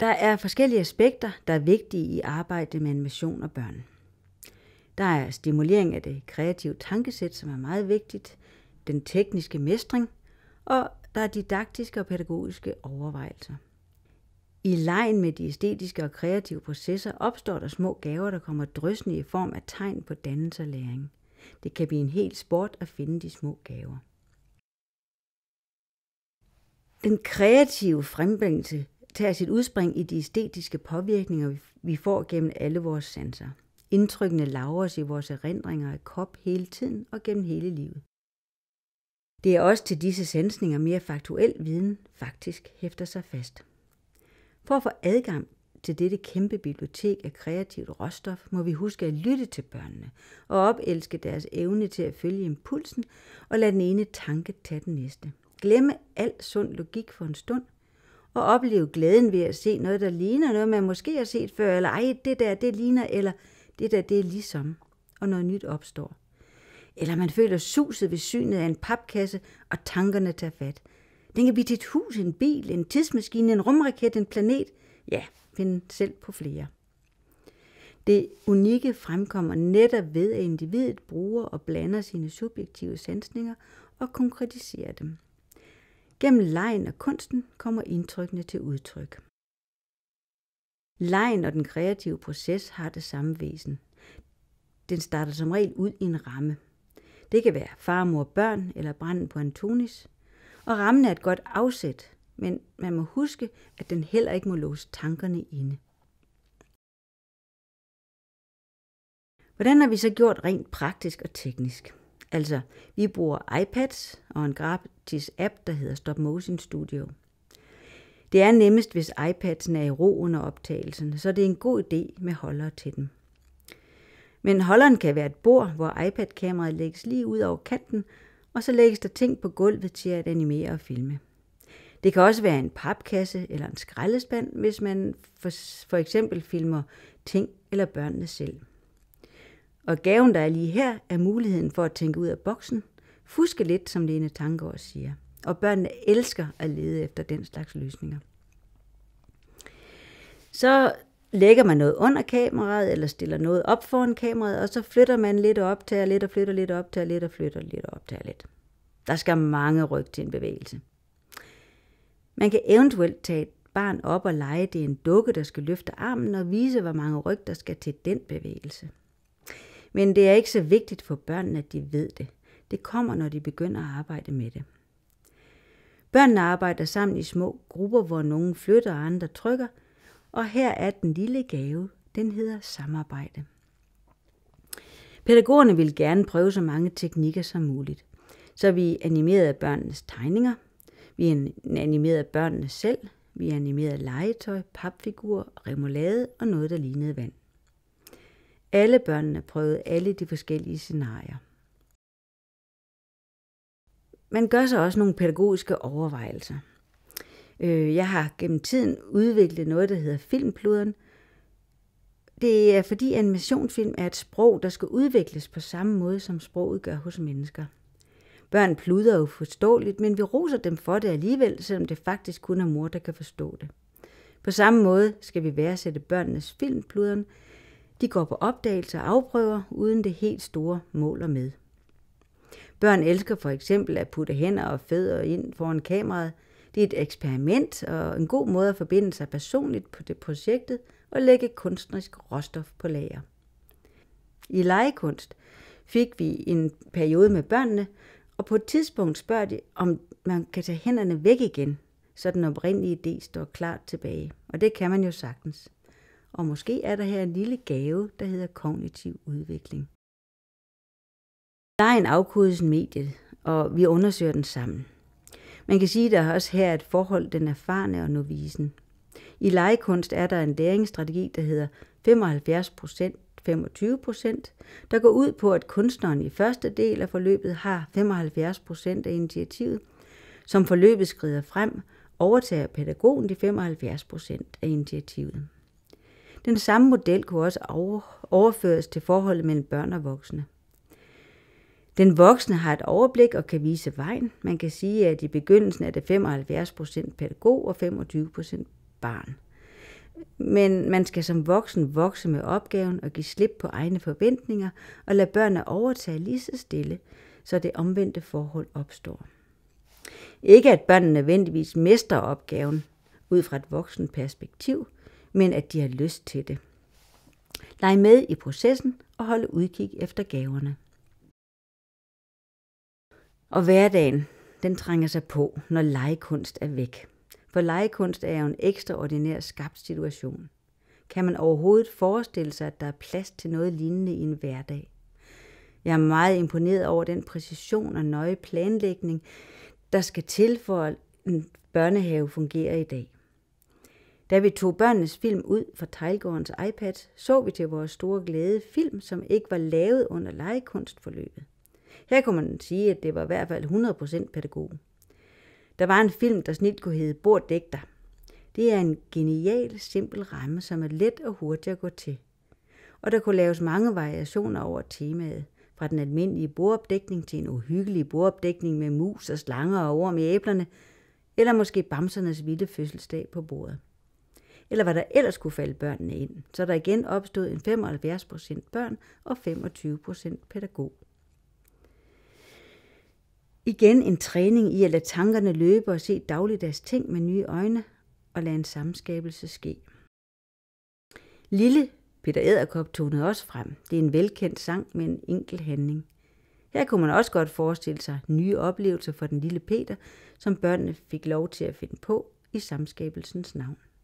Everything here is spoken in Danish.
Der er forskellige aspekter, der er vigtige i arbejdet med animation og børn. Der er stimulering af det kreative tankesæt, som er meget vigtigt, den tekniske mestring, og der er didaktiske og pædagogiske overvejelser. I lejen med de æstetiske og kreative processer opstår der små gaver, der kommer drøsende i form af tegn på dannelse og læring. Det kan blive en hel sport at finde de små gaver. Den kreative frembringelse tager sit udspring i de æstetiske påvirkninger, vi får gennem alle vores sanser. Indtrykkene os i vores erindringer af krop hele tiden og gennem hele livet. Det er også til disse sansninger mere faktuel viden faktisk hæfter sig fast. For at få adgang til dette kæmpe bibliotek af kreativt råstof, må vi huske at lytte til børnene og opelske deres evne til at følge impulsen og lade den ene tanke tage den næste. Glemme al sund logik for en stund og opleve glæden ved at se noget, der ligner noget, man måske har set før, eller ej, det der, det ligner, eller det der, det er ligesom, og noget nyt opstår. Eller man føler suset ved synet af en papkasse, og tankerne tager fat. Den kan blive til et hus, en bil, en tidsmaskine, en rumraket, en planet, ja, find selv på flere. Det unikke fremkommer netop ved, at individet bruger og blander sine subjektive sansninger og konkretiserer dem. Gennem lejen og kunsten kommer indtrykkene til udtryk. Lejen og den kreative proces har det samme væsen. Den starter som regel ud i en ramme. Det kan være far, mor, børn eller branden på Antonis. Og rammen er et godt afsæt, men man må huske, at den heller ikke må låse tankerne inde. Hvordan har vi så gjort rent praktisk og teknisk? Altså, vi bruger iPads og en gratis app, der hedder Stop Motion Studio. Det er nemmest, hvis iPadsen er i ro under optagelsen, så det er en god idé med holder til dem. Men holderen kan være et bord, hvor iPad-kameraet lægges lige ud over kanten, og så lægges der ting på gulvet til at animere og filme. Det kan også være en papkasse eller en skraldespand, hvis man for, for eksempel filmer ting eller børnene selv. Og gaven, der er lige her, er muligheden for at tænke ud af boksen, fuske lidt, som Lene Tankegaard siger. Og børnene elsker at lede efter den slags løsninger. Så lægger man noget under kameraet, eller stiller noget op foran kameraet, og så flytter man lidt og optager lidt og flytter lidt og optager lidt og flytter lidt og optager lidt. Der skal mange ryg til en bevægelse. Man kan eventuelt tage et barn op og lege, det er en dukke, der skal løfte armen og vise, hvor mange ryg, der skal til den bevægelse. Men det er ikke så vigtigt for børnene, at de ved det. Det kommer, når de begynder at arbejde med det. Børnene arbejder sammen i små grupper, hvor nogen flytter og andre trykker, og her er den lille gave. Den hedder samarbejde. Pædagogerne vil gerne prøve så mange teknikker som muligt. Så vi animerede børnenes tegninger, vi animerede børnene selv, vi animerede legetøj, papfigurer, remoulade og noget, der lignede vand. Alle børnene prøvede alle de forskellige scenarier. Man gør sig også nogle pædagogiske overvejelser. Øh, jeg har gennem tiden udviklet noget, der hedder filmpluderen. Det er fordi animationsfilm er et sprog, der skal udvikles på samme måde, som sproget gør hos mennesker. Børn pluder uforståeligt, men vi roser dem for det alligevel, selvom det faktisk kun er mor, der kan forstå det. På samme måde skal vi værdsætte børnenes filmpluderen, de går på opdagelse og afprøver, uden det helt store mål og med. Børn elsker for eksempel at putte hænder og fødder ind foran kameraet. Det er et eksperiment og en god måde at forbinde sig personligt på det projektet og lægge kunstnerisk råstof på lager. I legekunst fik vi en periode med børnene, og på et tidspunkt spørger de, om man kan tage hænderne væk igen, så den oprindelige idé står klart tilbage. Og det kan man jo sagtens. Og måske er der her en lille gave, der hedder kognitiv udvikling. en afkodes mediet, og vi undersøger den sammen. Man kan sige, at der er også her et forhold den erfarne og novisen. I legekunst er der en læringsstrategi, der hedder 75 25 der går ud på, at kunstneren i første del af forløbet har 75 af initiativet, som forløbet skrider frem, overtager pædagogen de 75 af initiativet. Den samme model kunne også overføres til forholdet mellem børn og voksne. Den voksne har et overblik og kan vise vejen. Man kan sige, at i begyndelsen er det 75% pædagog og 25% barn. Men man skal som voksen vokse med opgaven og give slip på egne forventninger og lade børnene overtage lige så stille, så det omvendte forhold opstår. Ikke at børnene nødvendigvis mester opgaven ud fra et voksen perspektiv, men at de har lyst til det. Leg med i processen og hold udkig efter gaverne. Og hverdagen, den trænger sig på, når legekunst er væk. For legekunst er jo en ekstraordinær skabt situation. Kan man overhovedet forestille sig, at der er plads til noget lignende i en hverdag? Jeg er meget imponeret over den præcision og nøje planlægning, der skal til for, at en børnehave fungerer i dag. Da vi tog børnenes film ud fra Tejlgårdens iPad, så vi til vores store glæde film, som ikke var lavet under legekunstforløbet. Her kunne man sige, at det var i hvert fald 100% pædagog. Der var en film, der snit kunne hedde Dægter. Det er en genial, simpel ramme, som er let og hurtig at gå til. Og der kunne laves mange variationer over temaet, fra den almindelige bordopdækning til en uhyggelig bordopdækning med mus og slanger og orm i æblerne, eller måske bamsernes vilde fødselsdag på bordet eller hvad der ellers skulle falde børnene ind, så der igen opstod en 75 børn og 25 pædagog. Igen en træning i at lade tankerne løbe og se dagligdags ting med nye øjne og lade en samskabelse ske. Lille Peter Æderkop tonede også frem. Det er en velkendt sang med en enkel handling. Her kunne man også godt forestille sig nye oplevelser for den lille Peter, som børnene fik lov til at finde på i samskabelsens navn.